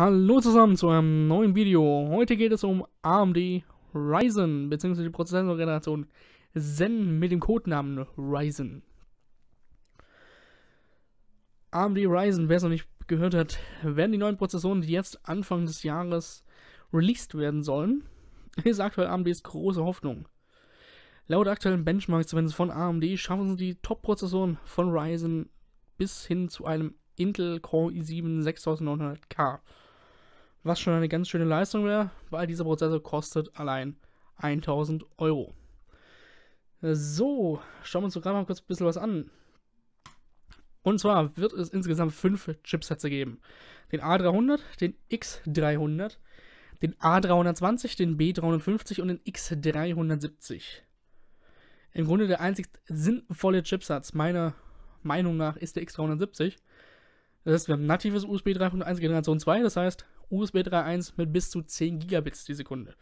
Hallo zusammen zu einem neuen Video. Heute geht es um AMD Ryzen bzw. die Prozessorgeneration Zen mit dem Codenamen Ryzen. AMD Ryzen, wer es noch nicht gehört hat, werden die neuen Prozessoren, die jetzt Anfang des Jahres released werden sollen, ist aktuell AMDs große Hoffnung. Laut aktuellen Benchmarks zumindest von AMD schaffen sie die Top-Prozessoren von Ryzen bis hin zu einem Intel Core i7 6900K was schon eine ganz schöne Leistung wäre, weil dieser Prozessor kostet allein 1000 Euro. So, schauen wir uns gerade mal kurz ein bisschen was an. Und zwar wird es insgesamt fünf Chipsätze geben. Den A300, den X300, den A320, den B350 und den X370. Im Grunde der einzig sinnvolle Chipsatz meiner Meinung nach ist der X370. Das heißt, wir haben natives USB 3.1 Generation 2, das heißt USB 3.1 mit bis zu 10 Gigabits die Sekunde.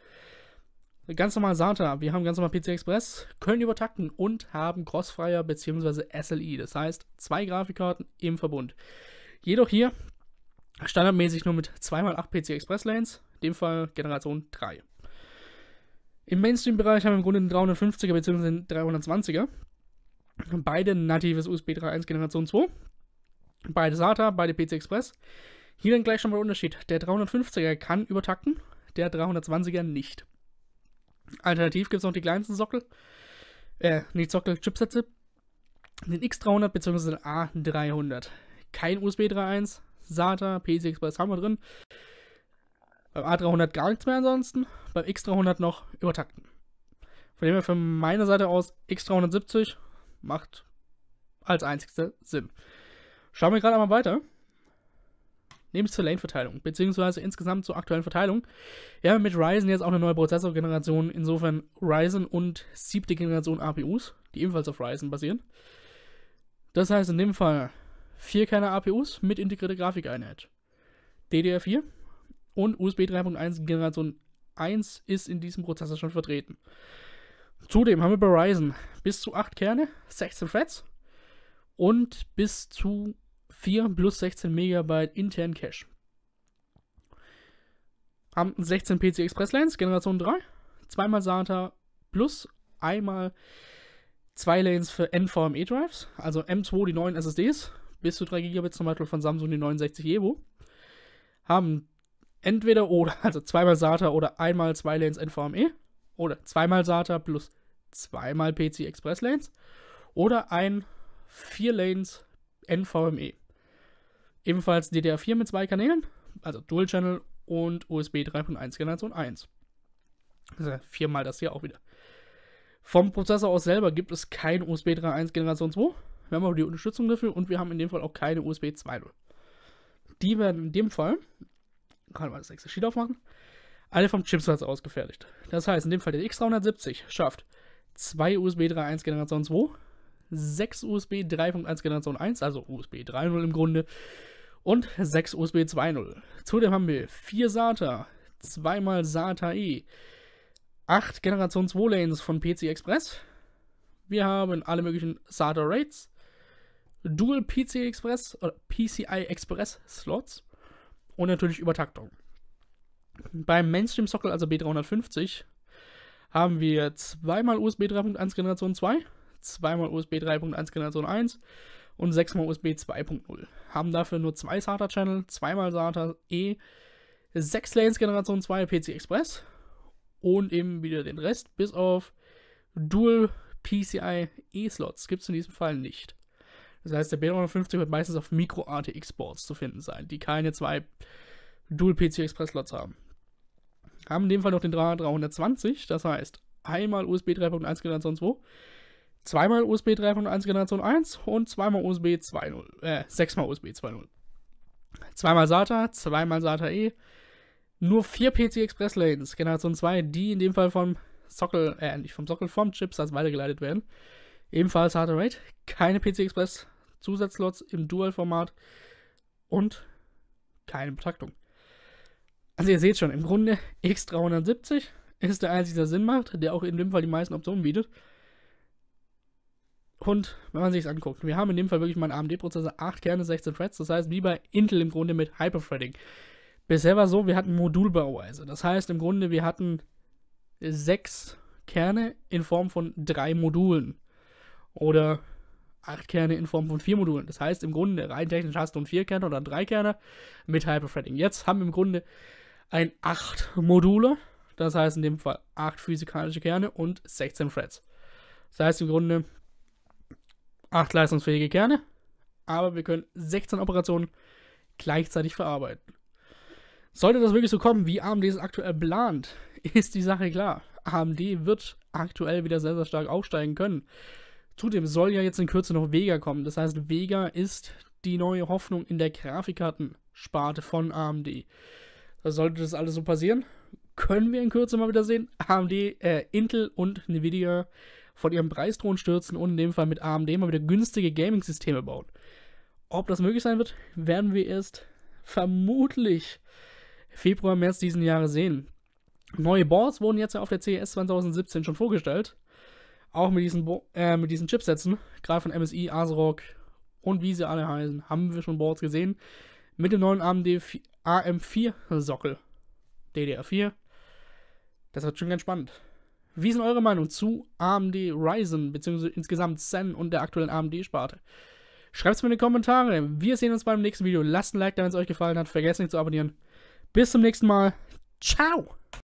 Ganz normal SATA, wir haben ganz normal PC Express, können übertakten und haben Crossfire bzw. SLI, das heißt zwei Grafikkarten im Verbund. Jedoch hier standardmäßig nur mit 2x8 PC Express Lanes, in dem Fall Generation 3. Im Mainstream-Bereich haben wir im Grunde einen 350er bzw. einen 320er. Beide natives USB 3.1 Generation 2. Beide SATA, beide PC Express. Hier dann gleich schon mal der Unterschied. Der 350er kann übertakten, der 320er nicht. Alternativ gibt es noch die kleinsten Sockel, äh, nicht Sockel, Chipsätze, den X300 bzw. den A300. Kein USB 3.1, SATA, PC Express haben wir drin. Beim A300 gar nichts mehr ansonsten, beim X300 noch übertakten. Von dem her von meiner Seite aus X370 macht als einzigste Sinn. Schauen wir gerade mal weiter nämlich zur Lane-Verteilung, beziehungsweise insgesamt zur aktuellen Verteilung. Wir haben mit Ryzen jetzt auch eine neue Prozessorgeneration, insofern Ryzen und siebte Generation APUs, die ebenfalls auf Ryzen basieren. Das heißt in dem Fall vier Kerne APUs mit integrierter Grafikeinheit. DDR4 und USB 3.1 Generation 1 ist in diesem Prozessor schon vertreten. Zudem haben wir bei Ryzen bis zu 8 Kerne, 16 Threads und bis zu 4 plus 16 Megabyte internen Cache. Haben 16 PC Express Lanes, Generation 3, zweimal SATA plus einmal zwei Lanes für NVMe Drives, also M2 die neuen SSDs, bis zu 3 GB zum Beispiel von Samsung die 69 Evo. Haben entweder oder, also zweimal SATA oder einmal zwei Lanes NVMe oder zweimal SATA plus zweimal PC Express Lanes oder ein 4 Lanes NVMe. Ebenfalls DDR4 mit zwei Kanälen, also Dual Channel und USB 3.1 Generation 1. Das viermal das hier auch wieder. Vom Prozessor aus selber gibt es kein USB 3.1 Generation 2. Wir haben aber die Unterstützung dafür und wir haben in dem Fall auch keine USB 2.0. Die werden in dem Fall, kann man das nächste Sheet aufmachen, alle vom Chipsatz ausgefertigt. Das heißt, in dem Fall der X370 schafft 2 USB 3.1 Generation 2, 6 USB 3.1 Generation 1, also USB 3.0 im Grunde, und 6 USB 2.0. Zudem haben wir 4 SATA, 2 mal SATA E, 8 Generation 2 Lanes von PC Express. Wir haben alle möglichen SATA Rates, Dual PC Express oder PCI Express Slots und natürlich Übertaktung. Beim Mainstream Sockel, also B350, haben wir zweimal USB 3.1 Generation 2, zweimal USB 3.1 Generation 1 und 6x USB 2.0. Haben dafür nur zwei SATA-Channel, zweimal SATA E, 6 Lanes Generation 2 PC Express und eben wieder den Rest, bis auf Dual PCI E-Slots gibt es in diesem Fall nicht. Das heißt, der b 950 wird meistens auf Micro-ATX-Boards zu finden sein, die keine zwei Dual PC Express-Slots haben. Haben in dem Fall noch den 320, das heißt einmal USB 3.1 Generation 2, zweimal USB 3.1 Generation 1 und zweimal USB 2.0, äh, sechsmal USB 2.0. Zweimal SATA, zweimal SATA E, nur vier PC Express Lanes Generation 2, die in dem Fall vom Sockel, äh, nicht vom Sockel, vom Chipsatz weitergeleitet werden. Ebenfalls SATA Rate, keine PC Express Zusatzslots im Dual-Format und keine Betaktung. Also ihr seht schon, im Grunde X370 ist der einzige, der Sinn macht, der auch in dem Fall die meisten Optionen bietet. Und wenn man sich das anguckt, wir haben in dem Fall wirklich mal einen AMD-Prozessor, 8 Kerne, 16 Threads, das heißt wie bei Intel im Grunde mit Hyperthreading. Bisher war es so, wir hatten Modulbauweise. Das heißt im Grunde, wir hatten 6 Kerne in Form von 3 Modulen. Oder 8 Kerne in Form von 4 Modulen. Das heißt im Grunde, rein technisch hast du 4 Kerne oder 3 Kerne mit Hyperthreading. Jetzt haben wir im Grunde ein 8 Module, das heißt in dem Fall 8 physikalische Kerne und 16 Threads. Das heißt im Grunde, 8 leistungsfähige Kerne, aber wir können 16 Operationen gleichzeitig verarbeiten. Sollte das wirklich so kommen, wie AMD es aktuell plant, ist die Sache klar. AMD wird aktuell wieder sehr, sehr stark aufsteigen können. Zudem soll ja jetzt in Kürze noch Vega kommen. Das heißt, Vega ist die neue Hoffnung in der Grafikkartensparte von AMD. sollte das alles so passieren, können wir in Kürze mal wieder sehen. AMD, äh, Intel und Nvidia von ihrem Preisthron stürzen und in dem Fall mit AMD mal wieder günstige Gaming-Systeme bauen. Ob das möglich sein wird, werden wir erst vermutlich Februar, März diesen Jahres sehen. Neue Boards wurden jetzt ja auf der CES 2017 schon vorgestellt. Auch mit diesen, Bo äh, mit diesen Chipsätzen, gerade von MSI, ASRock und wie sie alle heißen, haben wir schon Boards gesehen. Mit dem neuen AMD AM4-Sockel. DDR4. Das wird schon ganz spannend. Wie sind eure Meinung zu AMD Ryzen, bzw. insgesamt Zen und der aktuellen AMD-Sparte? Schreibt es mir in die Kommentare. Wir sehen uns beim nächsten Video. Lasst ein Like da, wenn es euch gefallen hat. Vergesst nicht zu abonnieren. Bis zum nächsten Mal. Ciao!